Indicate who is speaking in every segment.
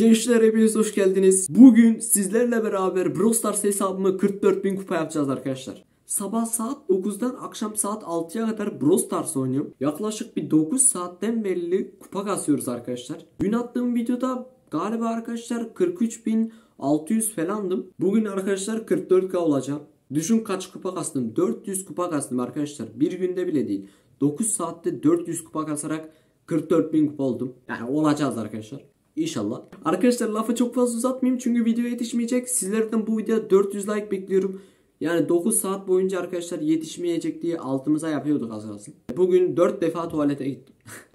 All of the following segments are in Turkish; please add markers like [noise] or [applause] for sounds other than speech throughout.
Speaker 1: Gençler hepiniz hoş geldiniz. Bugün sizlerle beraber Brawl Stars hesabımı 44.000 kupa yapacağız arkadaşlar. Sabah saat 9'dan akşam saat 6'ya kadar Brawl Stars oynuyorum. Yaklaşık bir 9 saatten belli kupa kasıyoruz arkadaşlar. Dün attığım videoda galiba arkadaşlar 43.600 falandım. Bugün arkadaşlar 44k olacağım. Düşün kaç kupa kastım? 400 kupa kastım arkadaşlar. Bir günde bile değil. 9 saatte 400 kupa kasarak 44.000 kupa oldum. Yani olacağız arkadaşlar. İnşallah. Arkadaşlar lafı çok fazla uzatmayayım çünkü video yetişmeyecek. Sizlerden bu videoya 400 like bekliyorum. Yani 9 saat boyunca arkadaşlar yetişmeyecek diye altımıza yapıyorduk az kalsın. Bugün 4 defa tuvalete gittim.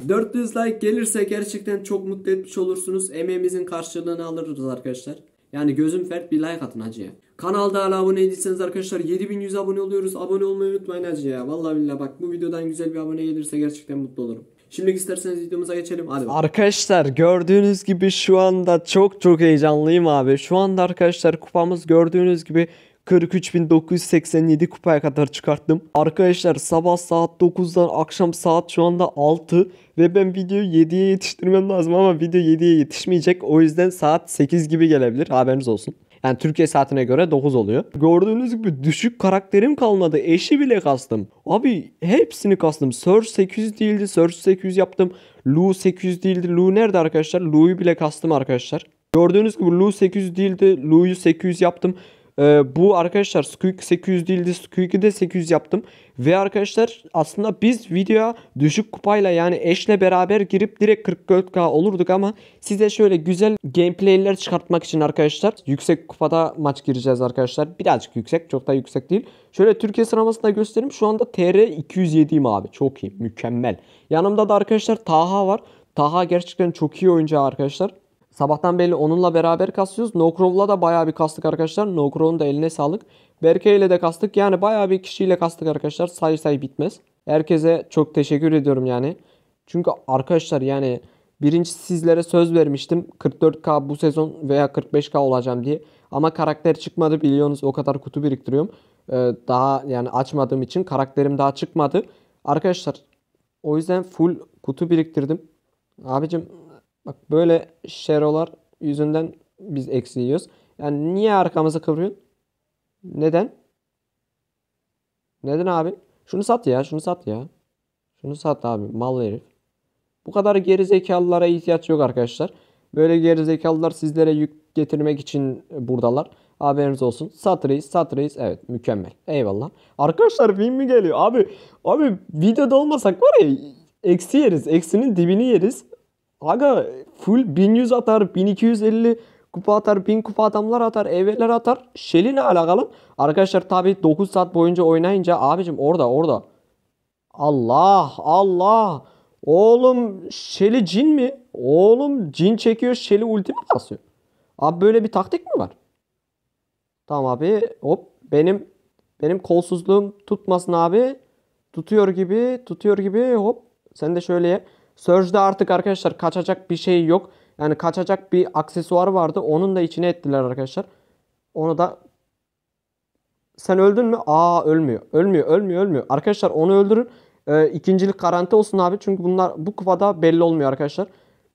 Speaker 1: 400 [laughs] like gelirse gerçekten çok mutlu etmiş olursunuz. Emeğimizin karşılığını alırız arkadaşlar. Yani gözüm fert bir like atın hacıya. Kanalda hala abone değilseniz arkadaşlar 7100 abone oluyoruz. Abone olmayı unutmayın hacıya. Vallahi billahi bak bu videodan güzel bir abone gelirse gerçekten mutlu olurum. Şimdilik isterseniz videomuza geçelim. Hadi bakalım. Arkadaşlar gördüğünüz gibi şu anda çok çok heyecanlıyım abi. Şu anda arkadaşlar kupamız gördüğünüz gibi 43.987 kupaya kadar çıkarttım. Arkadaşlar sabah saat 9'dan akşam saat şu anda 6 ve ben videoyu 7'ye yetiştirmem lazım ama video 7'ye yetişmeyecek. O yüzden saat 8 gibi gelebilir haberiniz olsun. Yani Türkiye saatine göre 9 oluyor. Gördüğünüz gibi düşük karakterim kalmadı. Eşi bile kastım. Abi hepsini kastım. Search 800 değildi. Search 800 yaptım. Lu 800 değildi. Lu nerede arkadaşlar? Lu'yu bile kastım arkadaşlar. Gördüğünüz gibi Lu 800 değildi. Lu'yu 800 yaptım. Ee, bu arkadaşlar Squeak 800 değildi. Squeak'i de 800 yaptım. Ve arkadaşlar aslında biz videoya düşük kupayla yani eşle beraber girip direkt 44k olurduk ama size şöyle güzel gameplayler çıkartmak için arkadaşlar yüksek kupada maç gireceğiz arkadaşlar. Birazcık yüksek çok da yüksek değil. Şöyle Türkiye sıramasını da göstereyim. Şu anda TR 207'yim abi. Çok iyi mükemmel. Yanımda da arkadaşlar Taha var. Taha gerçekten çok iyi oyuncu arkadaşlar. Sabahtan belli onunla beraber kaslıyoruz. Nokrov'la da bayağı bir kastık arkadaşlar. Nokrov'un da eline sağlık. Berke ile de kastık. Yani bayağı bir kişiyle kastık arkadaşlar. Say say bitmez. Herkese çok teşekkür ediyorum yani. Çünkü arkadaşlar yani birinci sizlere söz vermiştim. 44k bu sezon veya 45k olacağım diye. Ama karakter çıkmadı biliyorsunuz o kadar kutu biriktiriyorum. Ee, daha yani açmadığım için karakterim daha çıkmadı. Arkadaşlar o yüzden full kutu biriktirdim. Abicim Bak böyle şerolar yüzünden biz eksiliyoruz. Yani niye arkamızı kıvırıyorsun? Neden? Neden abi? Şunu sat ya, şunu sat ya. Şunu sat abi, mal herif. Bu kadar geri zekalılara ihtiyaç yok arkadaşlar. Böyle geri sizlere yük getirmek için buradalar. Haberiniz olsun. Sat reis, sat reis. Evet mükemmel. Eyvallah. Arkadaşlar film mi geliyor? Abi abi videoda olmasak var ya eksi yeriz. Eksinin dibini yeriz. Aga full 1100 atar, 1250 kupa atar, 1000 kupa adamlar atar, evler atar. Shelley ne alakalı? Arkadaşlar tabi 9 saat boyunca oynayınca abicim orada orada. Allah Allah. Oğlum Shelley cin mi? Oğlum cin çekiyor Shelley ulti mi basıyor? Abi böyle bir taktik mi var? Tamam abi hop benim benim kolsuzluğum tutmasın abi. Tutuyor gibi tutuyor gibi hop sen de şöyle ye. Surge'da artık arkadaşlar kaçacak bir şey yok. Yani kaçacak bir aksesuar vardı. Onun da içine ettiler arkadaşlar. Onu da sen öldün mü? Aa ölmüyor. Ölmüyor, ölmüyor, ölmüyor. Arkadaşlar onu öldürün. Ee, ikincilik garanti olsun abi. Çünkü bunlar bu kıvada belli olmuyor arkadaşlar.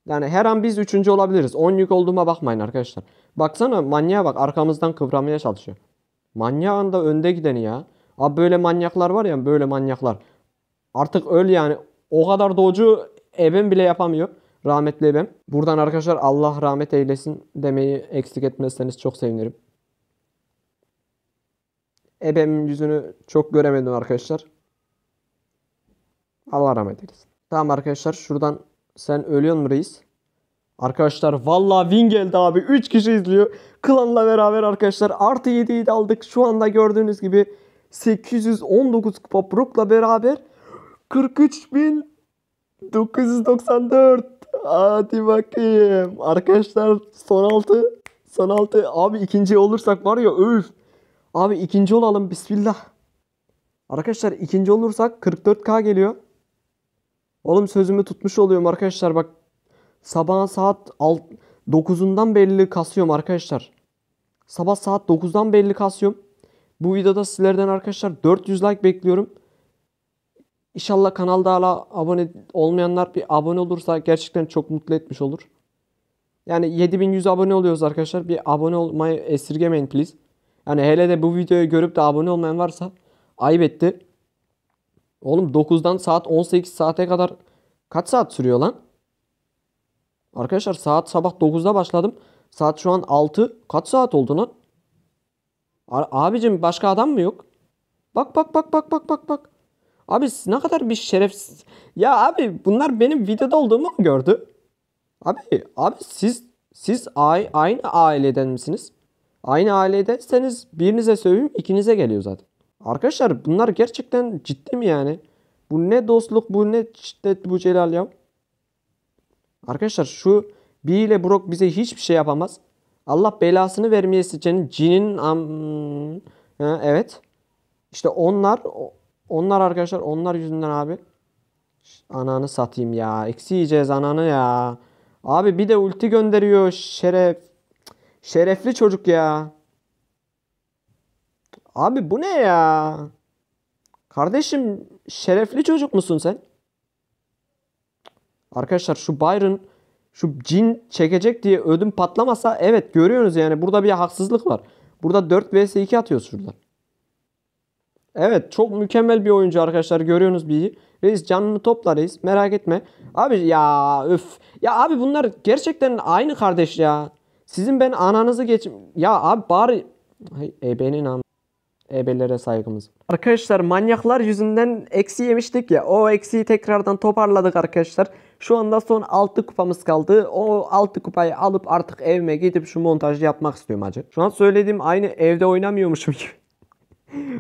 Speaker 1: Yani her an biz üçüncü olabiliriz. 10 yük olduğuma bakmayın arkadaşlar. Baksana manyağa bak arkamızdan kıvramaya çalışıyor. Manyağın da önde gideni ya. Abi böyle manyaklar var ya böyle manyaklar. Artık öl yani. O kadar doğucu ebem bile yapamıyor. Rahmetli ebem. Buradan arkadaşlar Allah rahmet eylesin demeyi eksik etmezseniz çok sevinirim. Ebem yüzünü çok göremedim arkadaşlar. Allah rahmet eylesin. Tamam arkadaşlar şuradan sen ölüyorsun mu reis? Arkadaşlar valla win geldi abi. 3 kişi izliyor. Klanla beraber arkadaşlar artı 7'yi de aldık. Şu anda gördüğünüz gibi 819 kupa Brook'la beraber 43 bin 994. Hadi bakayım. Arkadaşlar son altı. Son altı. Abi ikinci olursak var ya öf. Abi ikinci olalım bismillah. Arkadaşlar ikinci olursak 44k geliyor. Oğlum sözümü tutmuş oluyorum arkadaşlar bak. Sabah saat 9'undan belli kasıyorum arkadaşlar. Sabah saat 9'dan belli kasıyorum. Bu videoda sizlerden arkadaşlar 400 like bekliyorum. İnşallah kanalda hala abone olmayanlar bir abone olursa gerçekten çok mutlu etmiş olur. Yani 7100 abone oluyoruz arkadaşlar. Bir abone olmayı esirgemeyin please. Yani hele de bu videoyu görüp de abone olmayan varsa ayıp etti. Oğlum 9'dan saat 18 saate kadar kaç saat sürüyor lan? Arkadaşlar saat sabah 9'da başladım. Saat şu an 6. Kaç saat oldu lan? Abicim başka adam mı yok? Bak bak bak bak bak bak bak. Abi siz ne kadar bir şerefsiz. Ya abi bunlar benim videoda olduğumu mu gördü? Abi abi siz siz aynı aileden misiniz? Aynı ailedeyseniz birinize söveyim ikinize geliyor zaten. Arkadaşlar bunlar gerçekten ciddi mi yani? Bu ne dostluk bu ne şiddet bu Celal ya. Arkadaşlar şu B ile Brock bize hiçbir şey yapamaz. Allah belasını vermeyesi için cinin am... Ha, evet. İşte onlar onlar arkadaşlar onlar yüzünden abi. Ananı satayım ya. Eksi yiyeceğiz ananı ya. Abi bir de ulti gönderiyor şeref. Şerefli çocuk ya. Abi bu ne ya? Kardeşim şerefli çocuk musun sen? Arkadaşlar şu Byron şu cin çekecek diye ödüm patlamasa evet görüyorsunuz yani burada bir haksızlık var. Burada 4 vs 2 atıyor şuradan. Evet çok mükemmel bir oyuncu arkadaşlar görüyorsunuz B'yi. Reis canını topla reis merak etme. Abi ya öf. Ya abi bunlar gerçekten aynı kardeş ya. Sizin ben ananızı geç... Ya abi bari... Ay, ebenin am... Ebelere saygımız. Arkadaşlar manyaklar yüzünden eksi yemiştik ya. O eksiyi tekrardan toparladık arkadaşlar. Şu anda son 6 kupamız kaldı. O 6 kupayı alıp artık evime gidip şu montajı yapmak istiyorum acı. Şu an söylediğim aynı evde oynamıyormuşum gibi.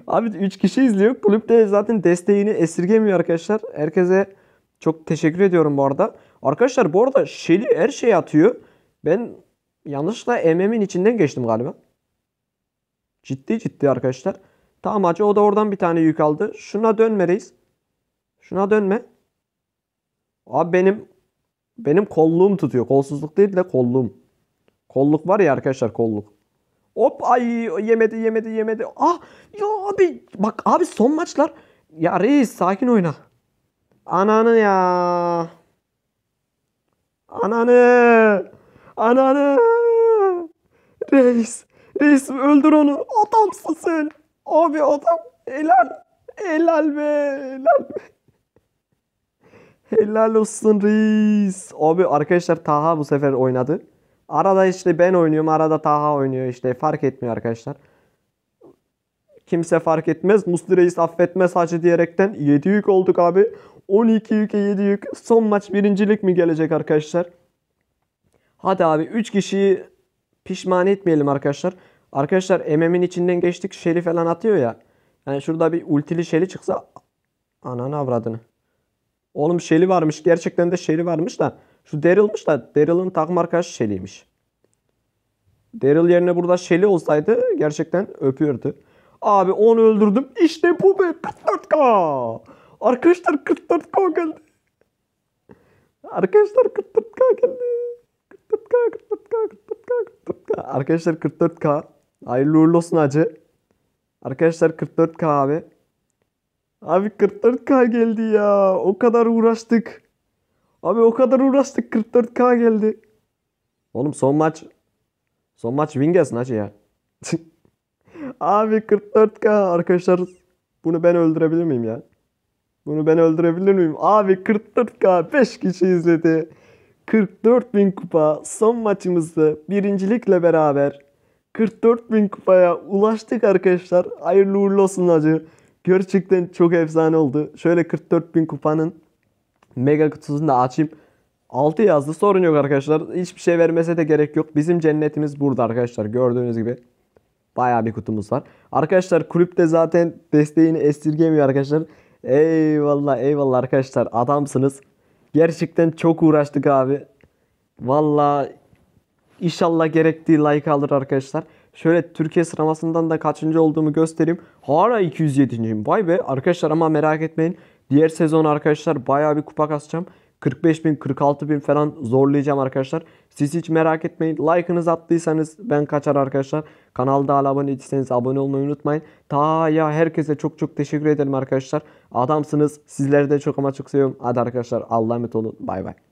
Speaker 1: Abi 3 kişi izliyor. Kulüp de zaten desteğini esirgemiyor arkadaşlar. Herkese çok teşekkür ediyorum bu arada. Arkadaşlar bu arada Şeli her şeyi atıyor. Ben yanlışla MM'in içinden geçtim galiba. Ciddi ciddi arkadaşlar. Tamam acı o da oradan bir tane yük aldı. Şuna dönme reis. Şuna dönme. Abi benim benim kolluğum tutuyor. Kolsuzluk değil de kolluğum. Kolluk var ya arkadaşlar kolluk. Hop ay yemedi yemedi yemedi. Ah ya abi bak abi son maçlar. Ya reis sakin oyna. Ananı ya. Ananı. Ananı. Reis. Reis öldür onu. Adamsın sen. Abi adam. Helal. Helal be. Helal be. Helal olsun reis. Abi arkadaşlar Taha bu sefer oynadı. Arada işte ben oynuyorum. Arada Taha oynuyor işte. Fark etmiyor arkadaşlar. Kimse fark etmez. Musli Reis affetmez hacı diyerekten 7 yük olduk abi. 12 yüke 7 yük. Son maç birincilik mi gelecek arkadaşlar? Hadi abi 3 kişiyi pişman etmeyelim arkadaşlar. Arkadaşlar MM'in içinden geçtik. Şeli falan atıyor ya. Yani şurada bir ultili şeli çıksa ananı avradını. Oğlum şeli varmış. Gerçekten de şeli varmış da. Şu Daryl'mış da Daryl'ın takım arkadaşı Shelly'miş. Daryl yerine burada Shelly olsaydı gerçekten öpüyordu. Abi onu öldürdüm. İşte bu be. 44k. Arkadaşlar 44k geldi. Arkadaşlar 44k geldi. 44k 44k 44k 44k. Arkadaşlar 44k. Hayırlı uğurlu olsun hacı. Arkadaşlar 44k abi. Abi 44k geldi ya. O kadar uğraştık. Abi o kadar uğraştık 44K geldi. Oğlum son maç son maç Wingers'ın hacı ya. [laughs] Abi 44K arkadaşlar bunu ben öldürebilir miyim ya? Bunu ben öldürebilir miyim? Abi 44K 5 kişi izledi. 44 bin kupa son maçımızı birincilikle beraber 44 bin kupaya ulaştık arkadaşlar. Hayırlı uğurlu olsun hacı. Gerçekten çok efsane oldu. Şöyle 44 bin kupanın Mega kutusunu da açayım. 6 yazdı sorun yok arkadaşlar. Hiçbir şey vermese de gerek yok. Bizim cennetimiz burada arkadaşlar gördüğünüz gibi. Baya bir kutumuz var. Arkadaşlar kulüp de zaten desteğini estirgemiyor arkadaşlar. Eyvallah eyvallah arkadaşlar adamsınız. Gerçekten çok uğraştık abi. Valla inşallah gerektiği like alır arkadaşlar. Şöyle Türkiye sıramasından da kaçıncı olduğumu göstereyim. Hala 207. Vay be arkadaşlar ama merak etmeyin. Diğer sezon arkadaşlar baya bir kupa kasacağım. 45 bin 46 bin falan zorlayacağım arkadaşlar. Siz hiç merak etmeyin. Like'ınızı attıysanız ben kaçar arkadaşlar. Kanalda hala abone değilseniz abone olmayı unutmayın. Ta ya herkese çok çok teşekkür ederim arkadaşlar. Adamsınız. Sizleri de çok ama çok seviyorum. Hadi arkadaşlar Allah'a emanet olun. Bay bay.